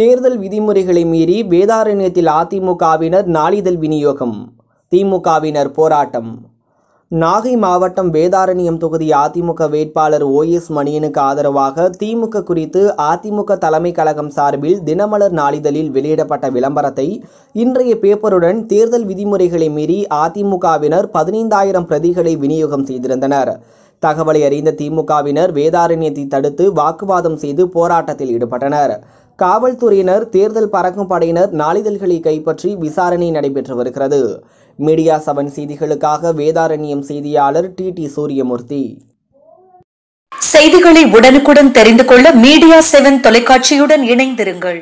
தேர்தல் விதிமுறைகளை மீறி வேதாரண்யத்தில் அதிமுகவினர் நாளிதழ் விநியோகம் திமுகவினர் போராட்டம் நாகை மாவட்டம் வேதாரண்யம் தொகுதி அதிமுக வேட்பாளர் ஓ எஸ் மணியனுக்கு ஆதரவாக திமுக குறித்து அதிமுக தலைமை கழகம் சார்பில் தினமலர் நாளிதழில் வெளியிடப்பட்ட விளம்பரத்தை இன்றைய பேப்பருடன் தேர்தல் விதிமுறைகளை மீறி அதிமுகவினர் பதினைந்தாயிரம் பிரதிகளை விநியோகம் செய்திருந்தனர் தகவலை அறிந்த திமுகவினர் வேதாரண்யத்தை தடுத்து வாக்குவாதம் செய்து போராட்டத்தில் ஈடுபட்டனர் காவல்துறையினர் தேர்தல் பறக்கும் படையினர் நாளிதழ்களை கைப்பற்றி விசாரணை நடைபெற்று வருகிறது மீடியா சவன் செய்திகளுக்காக வேதாரண்யம் செய்தியாளர் டி டி சூரியமூர்த்தி செய்திகளை உடனுக்குடன் தெரிந்து கொள்ள மீடியா செவன் தொலைக்காட்சியுடன் இணைந்திருங்கள்